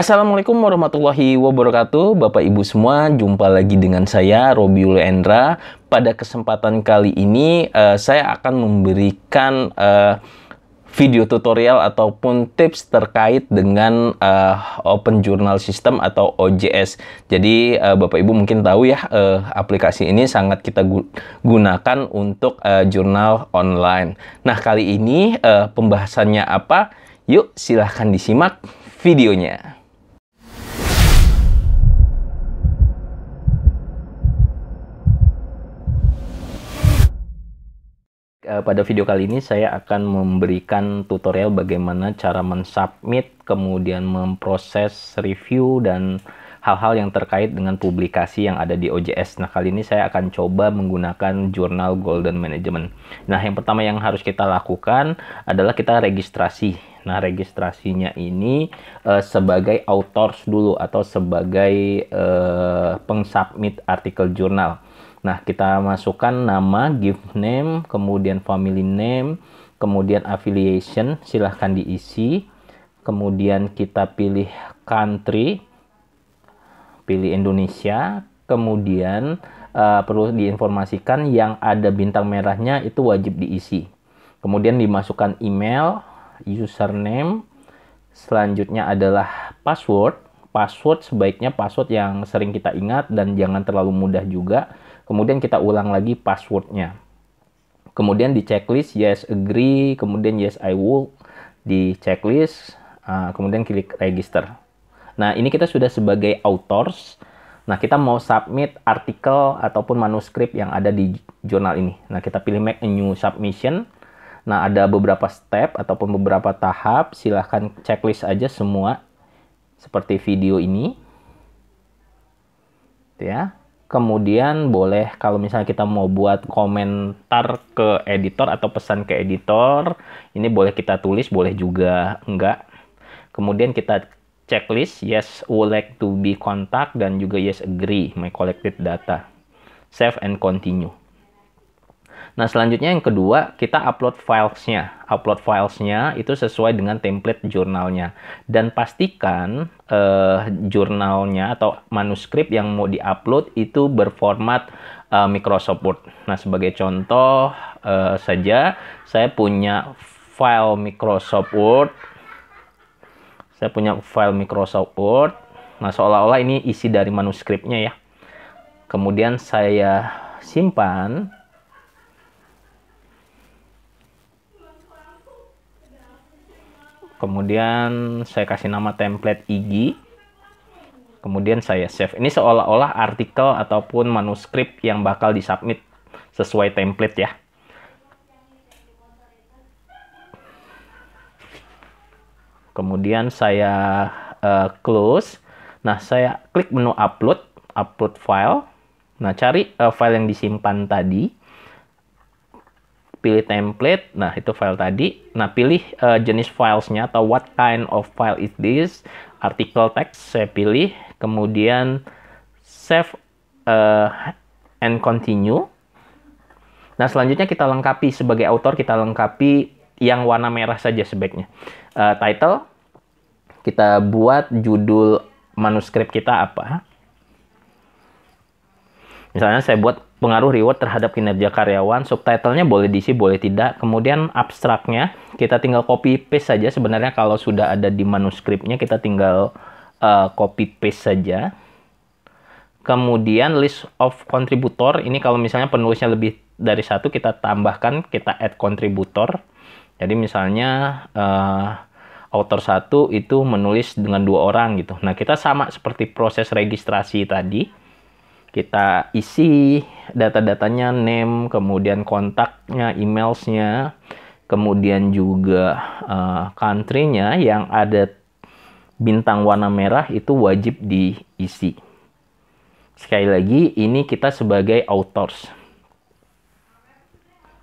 Assalamualaikum warahmatullahi wabarakatuh Bapak Ibu semua Jumpa lagi dengan saya Robiul Endra Pada kesempatan kali ini uh, Saya akan memberikan uh, video tutorial ataupun tips terkait dengan uh, Open Journal System atau OJS Jadi uh, Bapak Ibu mungkin tahu ya uh, aplikasi ini sangat kita gunakan untuk uh, jurnal online Nah kali ini uh, pembahasannya apa? Yuk silahkan disimak videonya. Eh, pada video kali ini saya akan memberikan tutorial bagaimana cara mensubmit, kemudian memproses review dan hal-hal yang terkait dengan publikasi yang ada di OJS. Nah, kali ini saya akan coba menggunakan jurnal Golden Management. Nah, yang pertama yang harus kita lakukan adalah kita registrasi. Nah, registrasinya ini uh, sebagai authors dulu atau sebagai uh, pengsubmit artikel jurnal. Nah, kita masukkan nama, gift name, kemudian family name, kemudian affiliation, silahkan diisi. Kemudian kita pilih country, pilih Indonesia. Kemudian uh, perlu diinformasikan yang ada bintang merahnya itu wajib diisi. Kemudian dimasukkan email, username, selanjutnya adalah password. Password sebaiknya password yang sering kita ingat dan jangan terlalu mudah juga Kemudian kita ulang lagi passwordnya. Kemudian di checklist yes agree, kemudian yes I will di checklist, uh, kemudian klik register. Nah ini kita sudah sebagai authors. Nah kita mau submit artikel ataupun manuskrip yang ada di jurnal ini. Nah kita pilih make a new submission. Nah, ada beberapa step ataupun beberapa tahap. Silahkan checklist aja semua seperti video ini. ya kemudian boleh kalau misalnya kita mau buat komentar ke editor atau pesan ke editor ini boleh kita tulis boleh juga enggak kemudian kita checklist yes would like to be contact dan juga yes agree my collected data save and continue Nah, selanjutnya yang kedua, kita upload filesnya. Upload filesnya itu sesuai dengan template jurnalnya. Dan pastikan eh, jurnalnya atau manuskrip yang mau diupload itu berformat eh, Microsoft Word. Nah, sebagai contoh eh, saja, saya punya file Microsoft Word. Saya punya file Microsoft Word. Nah, seolah-olah ini isi dari manuskripnya ya. Kemudian saya simpan kemudian saya kasih nama template IG kemudian saya save ini seolah-olah artikel ataupun manuskrip yang bakal disubmit sesuai template ya kemudian saya uh, close nah saya klik menu upload upload file nah cari uh, file yang disimpan tadi pilih template, nah itu file tadi. Nah, pilih uh, jenis filesnya atau what kind of file is this, artikel text saya pilih, kemudian save uh, and continue. Nah, selanjutnya kita lengkapi sebagai author, kita lengkapi yang warna merah saja sebaiknya. Uh, title, kita buat judul manuskrip kita apa. Misalnya saya buat pengaruh reward terhadap kinerja karyawan, subtitlenya boleh diisi, boleh tidak. Kemudian abstraknya, kita tinggal copy paste saja. Sebenarnya kalau sudah ada di manuskripnya, kita tinggal uh, copy paste saja. Kemudian list of contributor, ini kalau misalnya penulisnya lebih dari satu, kita tambahkan, kita add contributor. Jadi misalnya uh, author satu itu menulis dengan dua orang gitu. Nah kita sama seperti proses registrasi tadi kita isi data-datanya, name, kemudian kontaknya, emailsnya, kemudian juga uh, country-nya yang ada bintang warna merah itu wajib diisi. Sekali lagi, ini kita sebagai authors.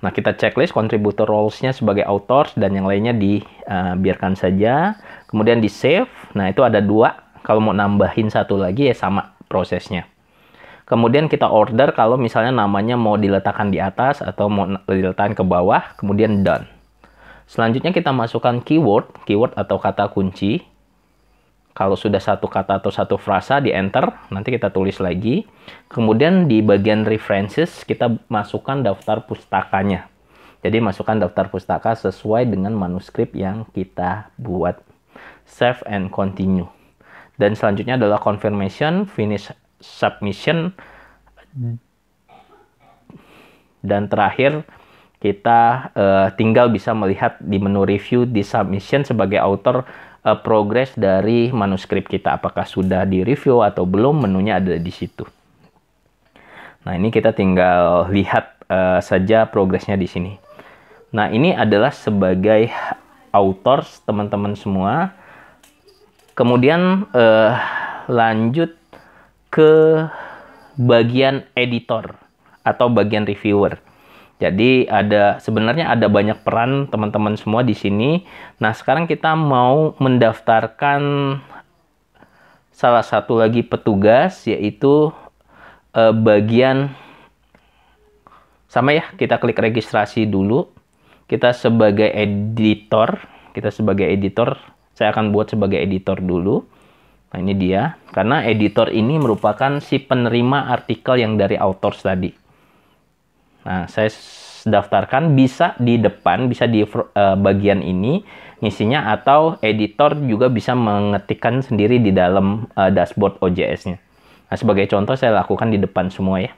Nah, kita checklist contributor roles-nya sebagai authors dan yang lainnya dibiarkan eh, uh, saja. Kemudian di save. Nah, itu ada dua. Kalau mau nambahin satu lagi ya sama prosesnya. Kemudian kita order kalau misalnya namanya mau diletakkan di atas atau mau diletakkan ke bawah, kemudian done. Selanjutnya kita masukkan keyword, keyword atau kata kunci. Kalau sudah satu kata atau satu frasa di enter, nanti kita tulis lagi. Kemudian di bagian references kita masukkan daftar pustakanya. Jadi masukkan daftar pustaka sesuai dengan manuskrip yang kita buat. Save and continue. Dan selanjutnya adalah confirmation, finish submission dan terakhir kita uh, tinggal bisa melihat di menu review di submission sebagai author uh, progress dari manuskrip kita apakah sudah di review atau belum menunya ada di situ. Nah, ini kita tinggal lihat uh, saja progresnya di sini. Nah, ini adalah sebagai authors teman-teman semua. Kemudian uh, lanjut ke bagian editor atau bagian reviewer. Jadi ada sebenarnya ada banyak peran teman-teman semua di sini. Nah, sekarang kita mau mendaftarkan salah satu lagi petugas yaitu eh, bagian sama ya, kita klik registrasi dulu. Kita sebagai editor, kita sebagai editor, saya akan buat sebagai editor dulu. Nah, ini dia. Karena editor ini merupakan si penerima artikel yang dari authors tadi. Nah, saya daftarkan bisa di depan, bisa di uh, bagian ini ngisinya atau editor juga bisa mengetikkan sendiri di dalam uh, dashboard OJS-nya. Nah, sebagai contoh saya lakukan di depan semua ya.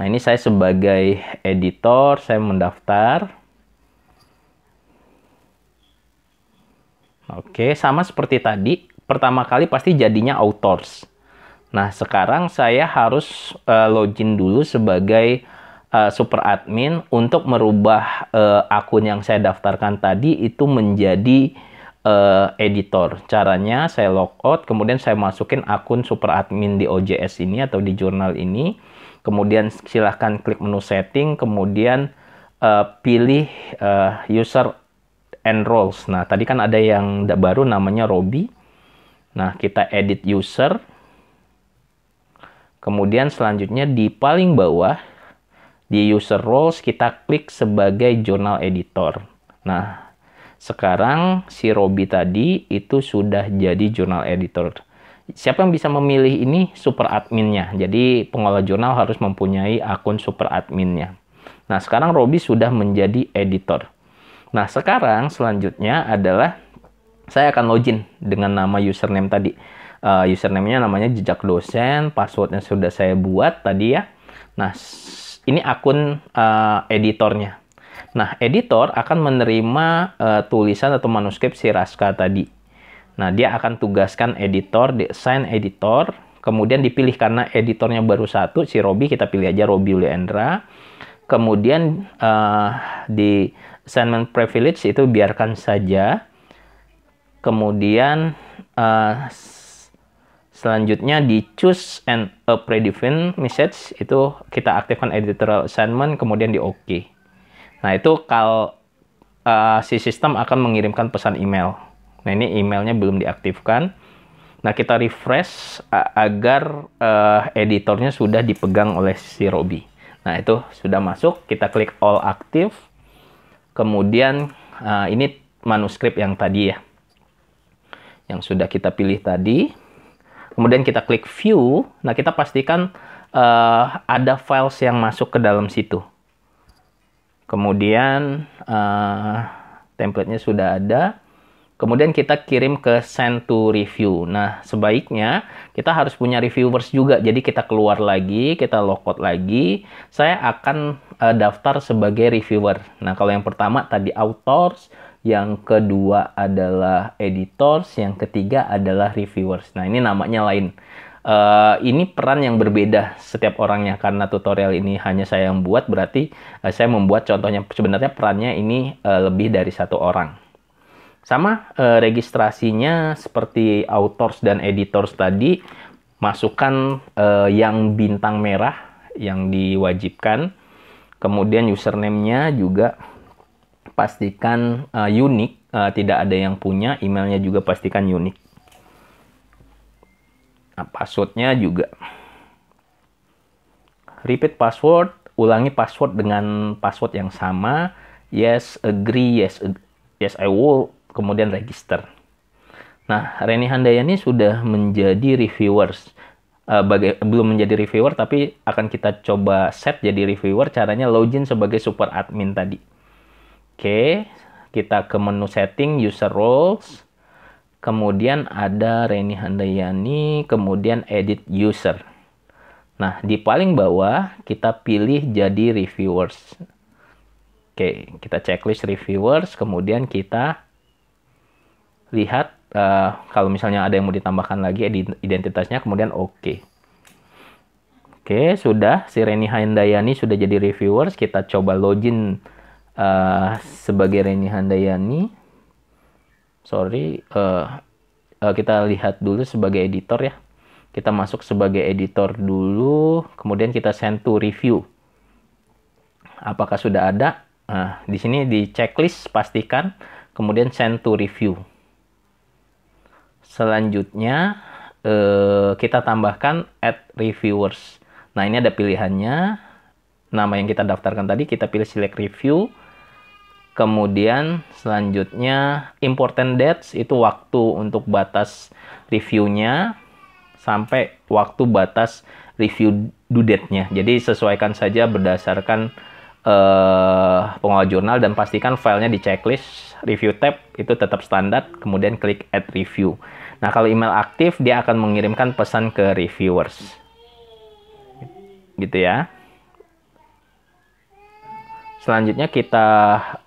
Nah, ini saya sebagai editor, saya mendaftar. Oke, sama seperti tadi, pertama kali pasti jadinya authors. Nah, sekarang saya harus uh, login dulu sebagai uh, super admin untuk merubah uh, akun yang saya daftarkan tadi itu menjadi uh, editor. Caranya saya logout, kemudian saya masukin akun super admin di OJS ini atau di jurnal ini. Kemudian silahkan klik menu setting, kemudian uh, pilih uh, user and Nah, tadi kan ada yang baru namanya Robi Nah, kita edit user. Kemudian selanjutnya di paling bawah, di user roles kita klik sebagai jurnal editor. Nah, sekarang si Robi tadi itu sudah jadi jurnal editor. Siapa yang bisa memilih ini super adminnya. Jadi pengelola jurnal harus mempunyai akun super adminnya. Nah, sekarang Robi sudah menjadi editor. Nah, sekarang selanjutnya adalah saya akan login dengan nama username tadi. Uh, eh, username namanya jejak dosen, passwordnya sudah saya buat tadi ya. Nah, ini akun uh, editornya. Nah, editor akan menerima uh, tulisan atau manuskrip si Raska tadi. Nah, dia akan tugaskan editor, desain editor, kemudian dipilih karena editornya baru satu, si Robi kita pilih aja Robi Uliandra. Kemudian uh, di assignment privilege itu biarkan saja. Kemudian uh, selanjutnya di choose and a predefined message itu kita aktifkan editorial assignment kemudian di OK. Nah itu kalau uh, eh, si sistem akan mengirimkan pesan email. Nah ini emailnya belum diaktifkan. Nah kita refresh agar uh, editornya sudah dipegang oleh si Robi. Nah itu sudah masuk. Kita klik all active. Kemudian uh, ini manuskrip yang tadi ya yang sudah kita pilih tadi. Kemudian kita klik view. Nah, kita pastikan uh, ada files yang masuk ke dalam situ. Kemudian uh, templatenya sudah ada. Kemudian kita kirim ke send to review. Nah, sebaiknya kita harus punya reviewers juga. Jadi kita keluar lagi, kita logout lagi. Saya akan uh, daftar sebagai reviewer. Nah, kalau yang pertama tadi authors, yang kedua adalah editors, yang ketiga adalah reviewers. Nah, ini namanya lain. Uh, ini peran yang berbeda setiap orangnya karena tutorial ini hanya saya yang buat berarti uh, saya membuat contohnya sebenarnya perannya ini uh, lebih dari satu orang sama uh, registrasinya seperti authors dan editors tadi masukkan uh, yang bintang merah yang diwajibkan kemudian username-nya juga pastikan uh, unik, uh, tidak ada yang punya, emailnya juga pastikan unik. Nah, passwordnya juga. Repeat password, ulangi password dengan password yang sama. Yes, agree, yes, yes I will, kemudian register. Nah, Reni Handayani sudah menjadi reviewers. Uh, baga belum menjadi reviewer, tapi akan kita coba set jadi reviewer caranya login sebagai super admin tadi. Oke, kita ke menu setting user roles. Kemudian ada Reni Handayani, kemudian edit user. Nah, di paling bawah kita pilih jadi reviewers. Oke, kita checklist reviewers, kemudian kita lihat uh, kalau misalnya ada yang mau ditambahkan lagi identitasnya, kemudian oke. Okay. Oke, sudah si Reni Handayani sudah jadi reviewers, kita coba login uh, sebagai Reni Handayani sorry uh, uh, kita lihat dulu sebagai editor ya kita masuk sebagai editor dulu kemudian kita send to review apakah sudah ada nah di sini di checklist pastikan kemudian send to review selanjutnya eh, kita tambahkan add reviewers. Nah, ini ada pilihannya. Nama yang kita daftarkan tadi kita pilih select review. Kemudian selanjutnya important dates itu waktu untuk batas reviewnya sampai waktu batas review due date-nya. Jadi sesuaikan saja berdasarkan uh, eh, pengawal jurnal dan pastikan filenya di checklist review tab itu tetap standar. Kemudian klik add review. Nah kalau email aktif dia akan mengirimkan pesan ke reviewers. Gitu ya. Selanjutnya kita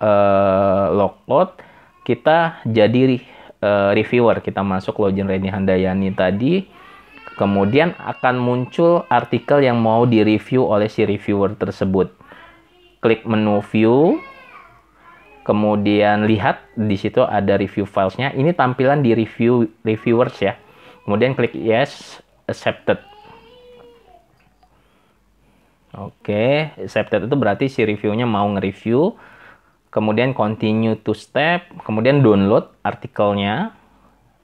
uh, eh, logout, kita jadi uh, reviewer, kita masuk login Reni Handayani tadi. Kemudian akan muncul artikel yang mau direview oleh si reviewer tersebut. Klik menu view, kemudian lihat di situ ada review filesnya. Ini tampilan di review reviewers ya. Kemudian klik yes, accepted Oke, okay. accepted itu berarti si reviewnya mau nge-review. Kemudian continue to step, kemudian download artikelnya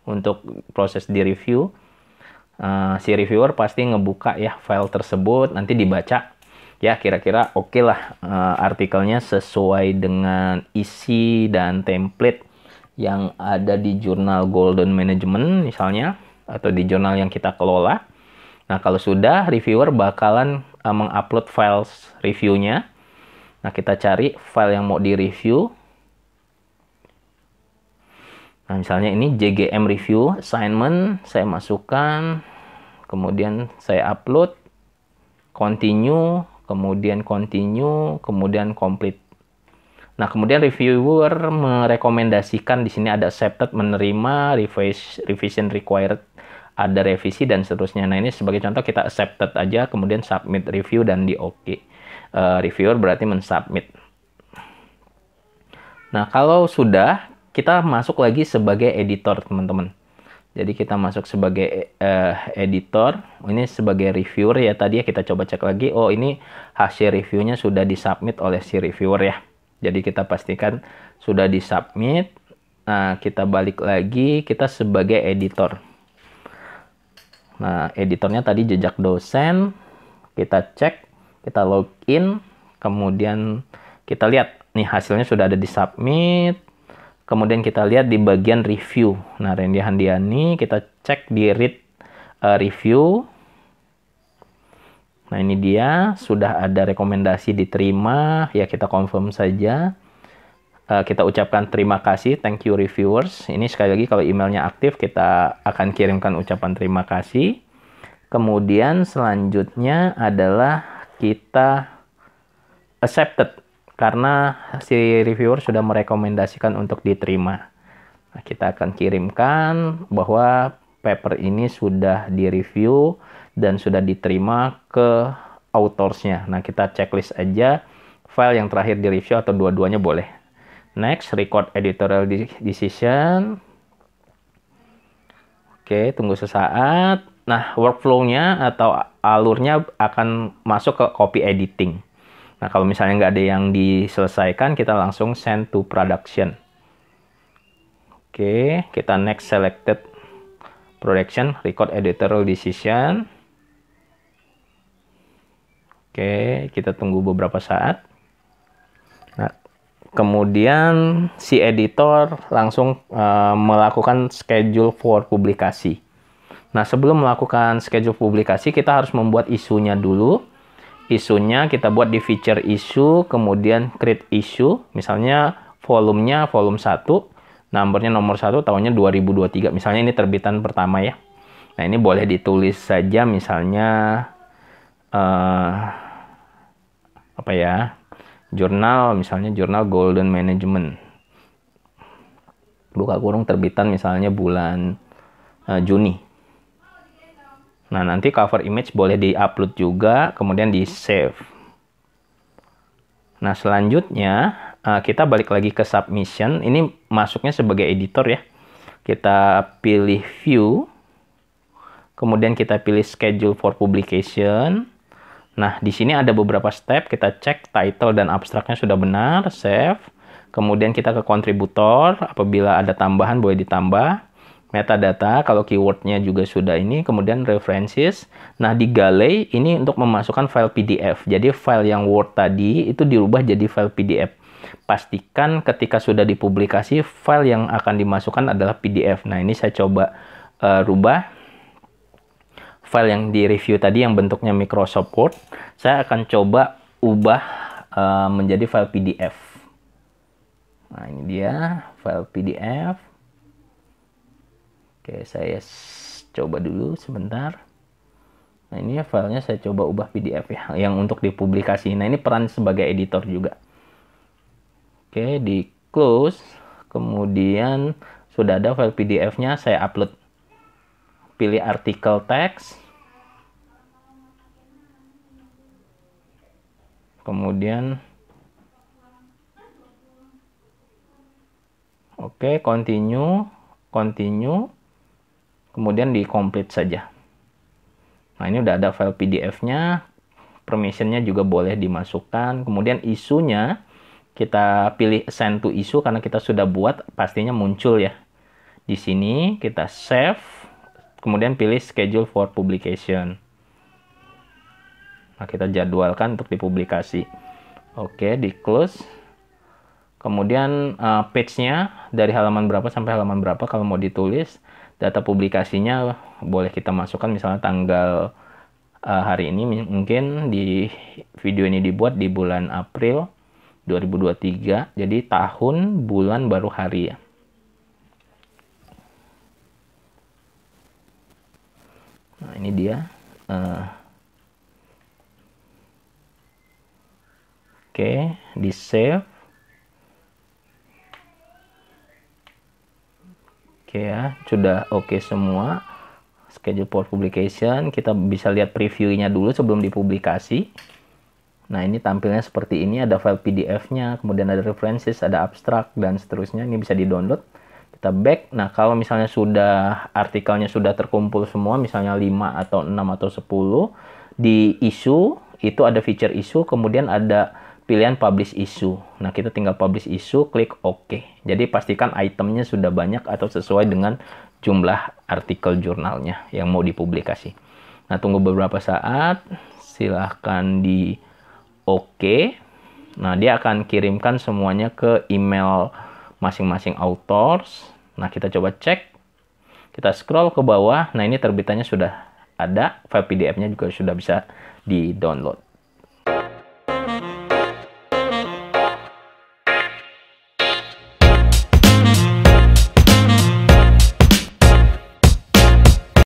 untuk proses di-review. Uh, si reviewer pasti ngebuka ya file tersebut, nanti dibaca. Ya kira-kira oke okay lah uh, artikelnya sesuai dengan isi dan template yang ada di jurnal Golden Management misalnya atau di jurnal yang kita kelola. Nah kalau sudah reviewer bakalan uh, mengupload files reviewnya. Nah, kita cari file yang mau direview. review Nah, misalnya ini JGM review assignment, saya masukkan, kemudian saya upload, continue, kemudian continue, kemudian complete. Nah, kemudian reviewer merekomendasikan di sini ada accepted menerima revision required ada revisi dan seterusnya. Nah, ini sebagai contoh kita accepted aja, kemudian submit review dan di OK. Uh, reviewer berarti mensubmit. Nah, kalau sudah, kita masuk lagi sebagai editor, teman-teman. Jadi kita masuk sebagai uh, editor, ini sebagai reviewer ya. Tadi ya kita coba cek lagi, oh ini hasil reviewnya sudah disubmit oleh si reviewer ya. Jadi kita pastikan sudah disubmit. Nah, kita balik lagi, kita sebagai editor. Nah, editornya tadi jejak dosen. Kita cek, kita login, kemudian kita lihat nih hasilnya sudah ada di submit. Kemudian kita lihat di bagian review. Nah, Randy Handiani kita cek di read uh, review. Nah, ini dia sudah ada rekomendasi diterima, ya kita confirm saja. Eh, kita ucapkan terima kasih, thank you reviewers. Ini sekali lagi kalau emailnya aktif kita akan kirimkan ucapan terima kasih. Kemudian selanjutnya adalah kita accepted karena si reviewer sudah merekomendasikan untuk diterima. Nah, kita akan kirimkan bahwa paper ini sudah direview dan sudah diterima ke authorsnya. Nah, kita checklist aja file yang terakhir direview atau dua-duanya boleh. Next, record editorial decision. Oke, tunggu sesaat. Nah, workflow-nya atau alurnya akan masuk ke copy editing. Nah, kalau misalnya nggak ada yang diselesaikan, kita langsung send to production. Oke, kita next selected production, record editorial decision. Oke, kita tunggu beberapa saat. Kemudian si editor langsung uh, melakukan schedule for publikasi. Nah, sebelum melakukan schedule publikasi, kita harus membuat isunya dulu. Isunya kita buat di feature issue, kemudian create issue. Misalnya volumenya volume 1, nomornya nomor 1, tahunnya 2023. Misalnya ini terbitan pertama ya. Nah, ini boleh ditulis saja misalnya uh, apa ya? jurnal misalnya jurnal Golden Management buka kurung terbitan misalnya bulan uh, Juni nah nanti cover image boleh di upload juga kemudian di save nah selanjutnya uh, kita balik lagi ke submission ini masuknya sebagai editor ya kita pilih view kemudian kita pilih schedule for publication Nah, di sini ada beberapa step. Kita cek title dan abstraknya sudah benar, save. Kemudian kita ke kontributor, apabila ada tambahan boleh ditambah. Metadata, kalau keywordnya juga sudah ini. Kemudian references. Nah, di Galay ini untuk memasukkan file PDF. Jadi file yang Word tadi itu dirubah jadi file PDF. Pastikan ketika sudah dipublikasi, file yang akan dimasukkan adalah PDF. Nah, ini saya coba uh, rubah file yang di review tadi yang bentuknya Microsoft Word, saya akan coba ubah uh, menjadi file PDF. Nah, ini dia file PDF. Oke, saya coba dulu sebentar. Nah, ini filenya saya coba ubah PDF ya, yang untuk dipublikasi. Nah, ini peran sebagai editor juga. Oke, di close. Kemudian sudah ada file PDF-nya, saya upload. Pilih artikel teks. kemudian oke okay, continue continue kemudian di complete saja nah ini udah ada file pdf nya permissionnya juga boleh dimasukkan kemudian isunya kita pilih send to issue karena kita sudah buat pastinya muncul ya di sini kita save kemudian pilih schedule for publication nah, kita jadwalkan untuk dipublikasi oke di close kemudian uh, page-nya dari halaman berapa sampai halaman berapa kalau mau ditulis data publikasinya boleh kita masukkan misalnya tanggal uh, hari ini mungkin di video ini dibuat di bulan April 2023 jadi tahun bulan baru hari ya nah ini dia uh, Oke, di save. Oke ya, sudah oke semua. Schedule for publication, kita bisa lihat preview-nya dulu sebelum dipublikasi. Nah, ini tampilnya seperti ini, ada file PDF-nya, kemudian ada references, ada abstrak dan seterusnya. Ini bisa di-download. Kita back. Nah, kalau misalnya sudah artikelnya sudah terkumpul semua, misalnya 5 atau 6 atau 10 di issue, itu ada feature issue, kemudian ada pilihan publish isu, Nah, kita tinggal publish isu, klik OK. Jadi pastikan itemnya sudah banyak atau sesuai dengan jumlah artikel jurnalnya yang mau dipublikasi. Nah, tunggu beberapa saat, silahkan di OK. Nah, dia akan kirimkan semuanya ke email masing-masing authors. Nah, kita coba cek. Kita scroll ke bawah. Nah, ini terbitannya sudah ada. File PDF-nya juga sudah bisa di-download.